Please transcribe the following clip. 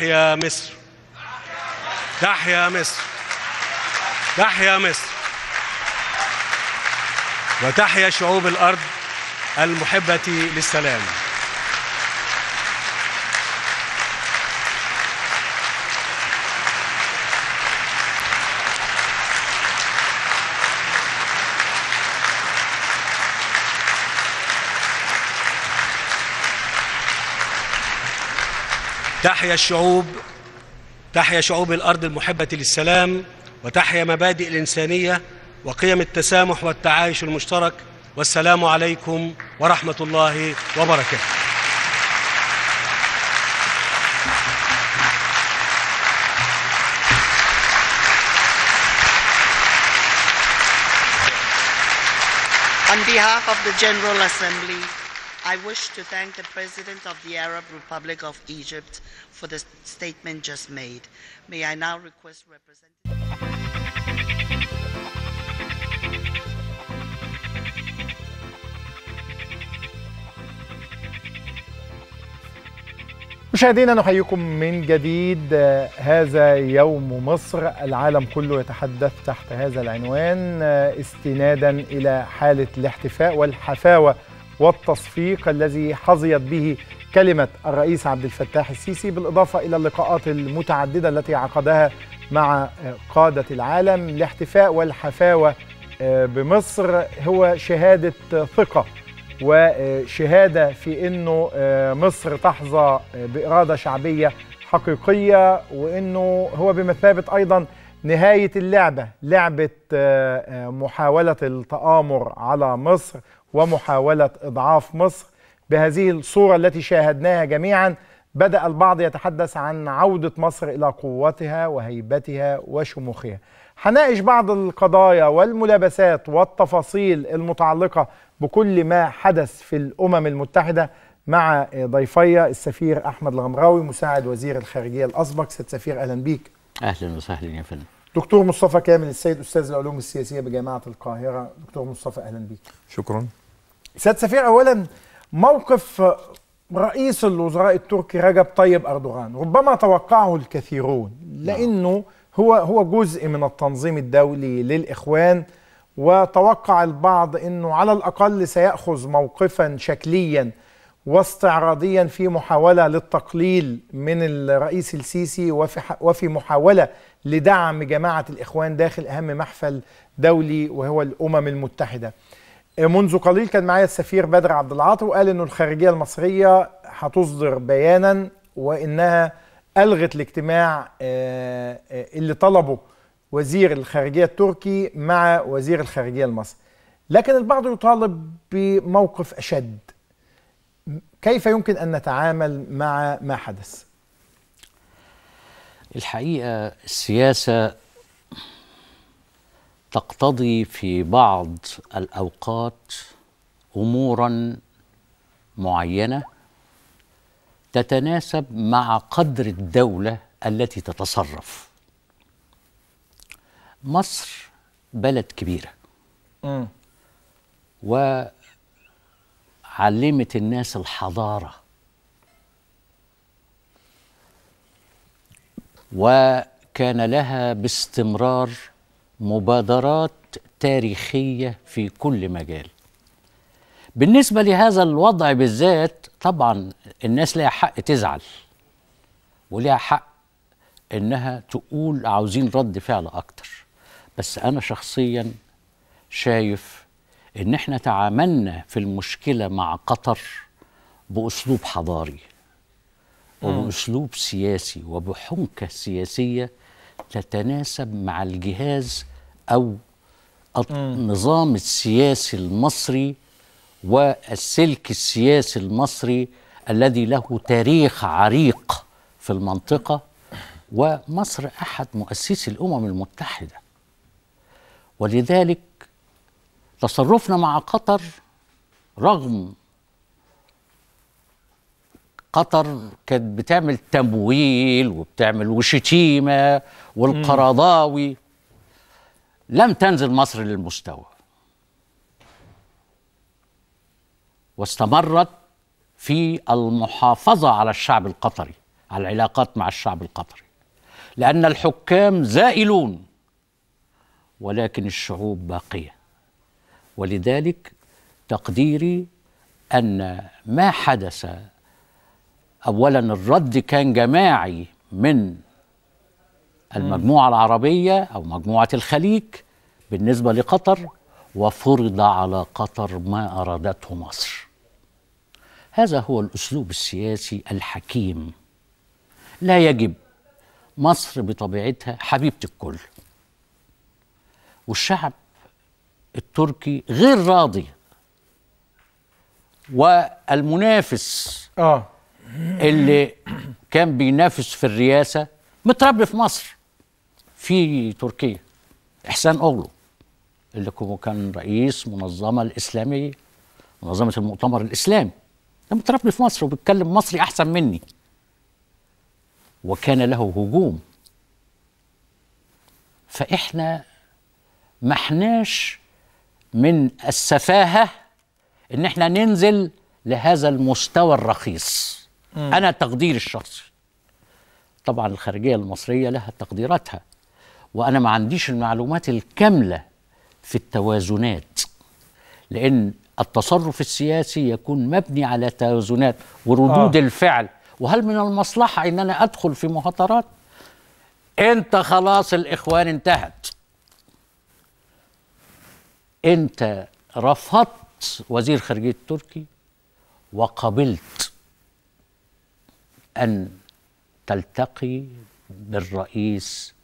تحيا مصر تحيا مصر تحيا مصر وتحيا شعوب الارض المحبه للسلام تحيا الشعوب تحيا شعوب الأرض المحبة للسلام وتحيا مبادئ الإنسانية وقيم التسامح والتعايش المشترك والسلام عليكم ورحمة الله وبركاته On behalf of the General Assembly, I wish to thank the President of the Arab Republic of Egypt for the statement just made. May I now request representatives... مشاهدينا نحييكم من جديد هذا يوم مصر العالم كله يتحدث تحت هذا العنوان استنادا الى حاله الاحتفاء والحفاوه والتصفيق الذي حظيت به كلمة الرئيس عبد الفتاح السيسي بالإضافة إلى اللقاءات المتعددة التي عقدها مع قادة العالم الاحتفاء والحفاوة آه، بمصر هو شهادة ثقة وشهادة في أنه آه، مصر تحظى آه، بإرادة شعبية حقيقية وأنه هو بمثابة أيضاً نهاية اللعبة لعبة آه، آه، محاولة التآمر على مصر ومحاولة إضعاف مصر بهذه الصورة التي شاهدناها جميعا بدأ البعض يتحدث عن عودة مصر إلى قوتها وهيبتها وشموخها حناقش بعض القضايا والملابسات والتفاصيل المتعلقة بكل ما حدث في الأمم المتحدة مع ضيفي السفير أحمد الغمراوي مساعد وزير الخارجية الأسبق ست سفير أهلا بيك اهلا وسهلا يا فندم دكتور مصطفى كامل السيد استاذ العلوم السياسيه بجامعه القاهره دكتور مصطفى اهلا بيك شكرا سيد سفير اولا موقف رئيس الوزراء التركي رجب طيب اردوغان ربما توقعه الكثيرون نعم. لانه هو هو جزء من التنظيم الدولي للاخوان وتوقع البعض انه على الاقل سياخذ موقفا شكليا واستعراضيا في محاولة للتقليل من الرئيس السيسي وفي, وفي محاولة لدعم جماعة الإخوان داخل أهم محفل دولي وهو الأمم المتحدة منذ قليل كان معايا السفير بدر عبد العاطي وقال انه الخارجيه المصريه هتصدر بيانا وانها الغت الاجتماع آه، آه، اللي طلبه وزير الخارجيه التركي مع وزير الخارجيه المصري لكن البعض يطالب بموقف اشد كيف يمكن أن نتعامل مع ما حدث؟ الحقيقة السياسة تقتضي في بعض الأوقات أمورا معينة تتناسب مع قدر الدولة التي تتصرف مصر بلد كبيرة م. و علمت الناس الحضارة وكان لها باستمرار مبادرات تاريخية في كل مجال بالنسبة لهذا الوضع بالذات طبعا الناس لها حق تزعل ولها حق انها تقول عاوزين رد فعل اكتر بس انا شخصيا شايف ان احنا تعاملنا في المشكله مع قطر باسلوب حضاري وباسلوب سياسي وبحنكه سياسيه تتناسب مع الجهاز او النظام السياسي المصري والسلك السياسي المصري الذي له تاريخ عريق في المنطقه ومصر احد مؤسسي الامم المتحده ولذلك تصرفنا مع قطر رغم قطر كانت بتعمل تمويل وبتعمل وشتيمه والقرضاوي لم تنزل مصر للمستوى واستمرت في المحافظه على الشعب القطري على العلاقات مع الشعب القطري لان الحكام زائلون ولكن الشعوب باقيه ولذلك تقديري ان ما حدث اولا الرد كان جماعي من المجموعه العربيه او مجموعه الخليج بالنسبه لقطر وفرض على قطر ما ارادته مصر هذا هو الاسلوب السياسي الحكيم لا يجب مصر بطبيعتها حبيبه الكل والشعب التركي غير راضي والمنافس اه اللي كان بينافس في الرئاسه متربي في مصر في تركيا احسان اوغلو اللي كان رئيس منظمه الاسلاميه منظمه المؤتمر الاسلامي ده متربي في مصر وبيتكلم مصري احسن مني وكان له هجوم فاحنا ما احناش من السفاهه ان احنا ننزل لهذا المستوى الرخيص م. انا تقديري الشخصي طبعا الخارجيه المصريه لها تقديراتها وانا ما عنديش المعلومات الكامله في التوازنات لان التصرف السياسي يكون مبني على توازنات وردود آه. الفعل وهل من المصلحه ان انا ادخل في مهاترات انت خلاص الاخوان انتهت انت رفضت وزير خارجيه تركي وقبلت ان تلتقي بالرئيس